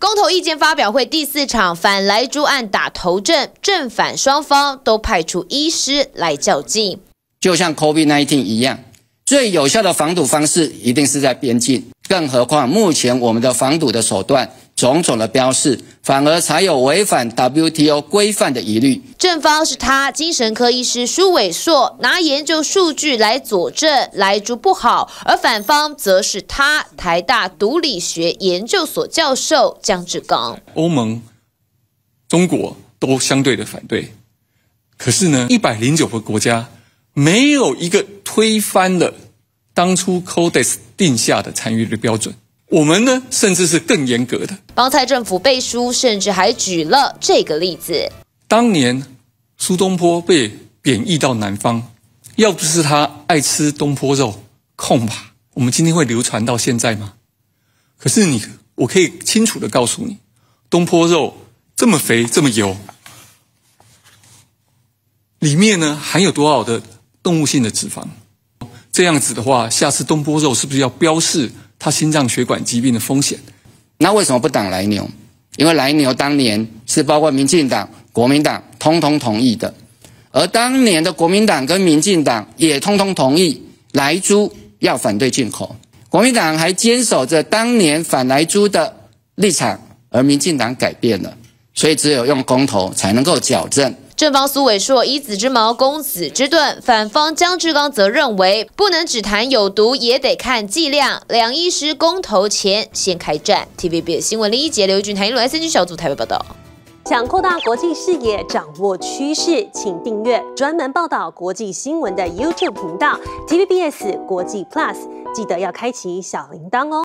公投意见发表会第四场，反莱猪案打头阵，正反双方都派出医师来较劲。就像 COVID-19 一样，最有效的防堵方式一定是在边境，更何况目前我们的防堵的手段。种种的标示，反而才有违反 WTO 规范的疑虑。正方是他，精神科医师舒伟硕，拿研究数据来佐证，来逐不好。而反方则是他，台大毒理学研究所教授江志刚。欧盟、中国都相对的反对，可是呢，一百零九个国家没有一个推翻了当初 Codex 定下的参与率标准。我们呢，甚至是更严格的，帮蔡政府背书，甚至还举了这个例子。当年苏东坡被贬义到南方，要不是他爱吃东坡肉，恐怕我们今天会流传到现在吗？可是你，我可以清楚的告诉你，东坡肉这么肥这么油，里面呢含有多少的动物性的脂肪？这样子的话，下次东坡肉是不是要标示？他心脏血管疾病的风险，那为什么不挡莱牛？因为莱牛当年是包括民进党、国民党通通同意的，而当年的国民党跟民进党也通通同意莱猪要反对进口。国民党还坚守着当年反莱猪的立场，而民进党改变了，所以只有用公投才能够矫正。正方苏伟硕以子之矛攻子之盾，反方江志刚则认为不能只谈有毒，也得看剂量。两医师公投前先开战。TVB 新闻第一节，刘俊君、谭英 SNG 小组台北报道。想扩大国际视野，掌握趋势，请订阅专门报道国际新闻的 YouTube 频道 TVBS 国际 Plus，记得要开启小铃铛哦。